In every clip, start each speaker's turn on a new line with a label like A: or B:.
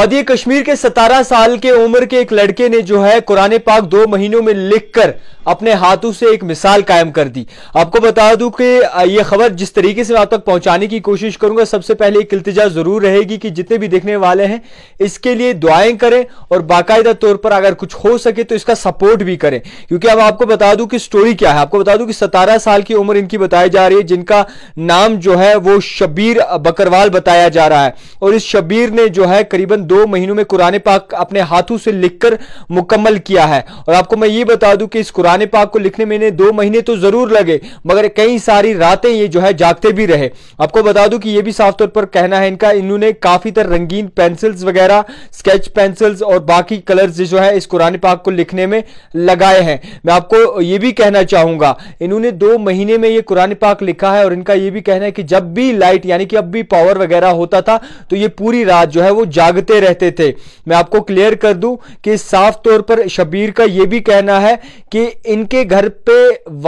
A: वादी कश्मीर के 17 साल के उम्र के एक लड़के ने जो है कुरान पाक दो महीनों में लिखकर अपने हाथों से एक मिसाल कायम कर दी आपको बता दूं कि यह खबर जिस तरीके से आप तक पहुंचाने की कोशिश करूंगा सबसे पहले एक इल्तजा जरूर रहेगी कि जितने भी देखने वाले हैं इसके लिए दुआएं करें और बाकायदा तौर पर अगर कुछ हो सके तो इसका सपोर्ट भी करें क्योंकि अब आपको बता दूं कि स्टोरी क्या है आपको बता दूं कि सतारह साल की उम्र इनकी बताई जा रही है जिनका नाम जो है वो शबीर बकरवाल बताया जा रहा है और इस शबीर ने जो है करीबन दो महीनों में कुरान पाक अपने हाथों से लिखकर मुकम्मल किया है और आपको मैं ये बता दूं कि इस कुरान पाक को लिखने में दो महीने तो जरूर लगे मगर कई सारी रातें ये जो है जागते भी रहे आपको बता दूं कि ये भी साफ तौर पर कहना है इनका इन्होंने काफी तरह रंगीन पेंसिल्स वगैरह स्केच पेंसिल्स और बाकी कलर्स जो है इस कुरान पाक को लिखने में लगाए हैं मैं आपको ये भी कहना चाहूंगा इन्होंने दो महीने में ये कुरान पाक लिखा है और इनका ये भी कहना है कि जब भी लाइट यानी कि अब भी पावर वगैरह होता था तो ये पूरी रात जो है वो जागते रहते थे मैं आपको क्लियर कर दूं कि साफ तौर पर शबीर का यह भी कहना है कि इनके घर पे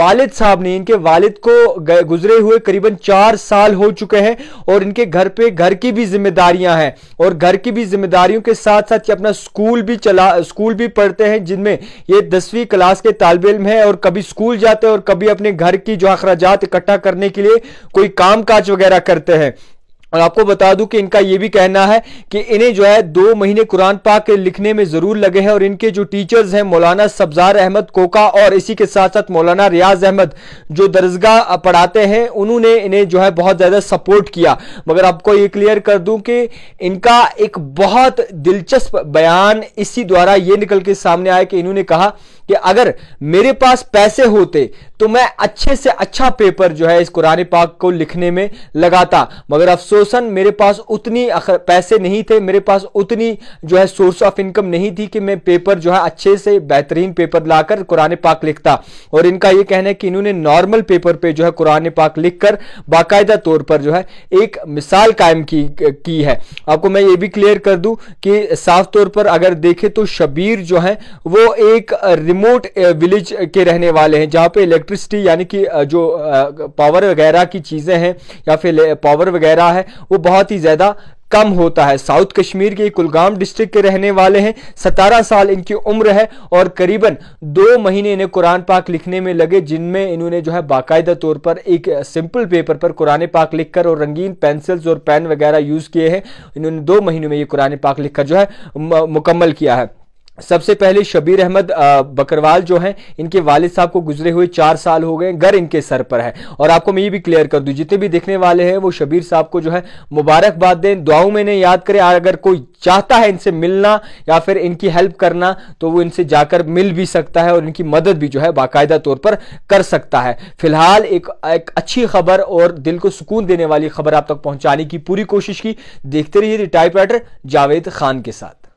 A: वालिद साहब ने इनके वालिद को गुजरे हुए करीबन चार साल हो चुके हैं और इनके घर पे घर की भी जिम्मेदारियां हैं और घर की भी जिम्मेदारियों के साथ साथ अपना स्कूल भी चला स्कूल भी पढ़ते हैं जिनमें ये दसवीं क्लास के तालब इम है और कभी स्कूल जाते हैं और कभी अपने घर की जो अखराज इकट्ठा करने के लिए कोई काम काज वगैरह करते हैं और आपको बता दूं कि इनका यह भी कहना है कि इन्हें जो है दो महीने कुरान पाक लिखने में ज़रूर लगे हैं और इनके जो टीचर्स हैं मौलाना सब्जार अहमद कोका और इसी के साथ साथ मौलाना रियाज अहमद जो दरसगा पढ़ाते हैं उन्होंने इन्हें जो है बहुत ज़्यादा सपोर्ट किया मगर आपको ये क्लियर कर दूं कि इनका एक बहुत दिलचस्प बयान इसी द्वारा ये निकल के सामने आया कि इन्होंने कहा कि अगर मेरे पास पैसे होते तो मैं अच्छे से अच्छा पेपर जो है इस कुरान पाक को लिखने में लगाता मगर अफसोसन मेरे पास उतनी पैसे नहीं थे मेरे पास उतनी जो है सोर्स ऑफ इनकम नहीं थी कि मैं पेपर जो है अच्छे से बेहतरीन पेपर लाकर कुरान पाक लिखता और इनका यह कहना है कि इन्होंने नॉर्मल पेपर पे जो है कुरान पाक लिखकर बाकायदा तौर पर जो है एक मिसाल कायम की की है आपको मैं ये भी क्लियर कर दूं कि साफ तौर पर अगर देखें तो शबीर जो है वो एक रिमोट विलेज के रहने वाले हैं जहाँ पे इलेक्ट्रिसिटी यानी कि जो पावर वगैरह की चीज़ें हैं या फिर पावर वगैरह है वो बहुत ही ज़्यादा कम होता है साउथ कश्मीर के कुलगाम डिस्ट्रिक्ट के रहने वाले हैं सतारह साल इनकी उम्र है और करीबन दो महीने इन्हें कुरान पाक लिखने में लगे जिनमें इन्होंने जो है बाकायदा तौर पर एक सिंपल पेपर पर कुरान पाक लिखकर और रंगीन पेंसिल्स और पेन वगैरह यूज़ किए हैं इन्होंने दो महीनों में ये कुरान पाक लिखकर जो है मुकम्मल किया है सबसे पहले शबीर अहमद बकरवाल जो हैं इनके वालिद साहब को गुजरे हुए चार साल हो गए घर इनके सर पर है और आपको मैं ये भी क्लियर कर दूं जितने भी देखने वाले हैं वो शबीर साहब को जो है मुबारकबाद दें दुआओं में इन्हें याद करें अगर कोई चाहता है इनसे मिलना या फिर इनकी हेल्प करना तो वो इनसे जाकर मिल भी सकता है और इनकी मदद भी जो है बाकायदा तौर पर कर सकता है फिलहाल एक, एक अच्छी खबर और दिल को सुकून देने वाली खबर आप तक पहुंचाने की पूरी कोशिश की देखते रहिए टाइपराइटर जावेद खान के साथ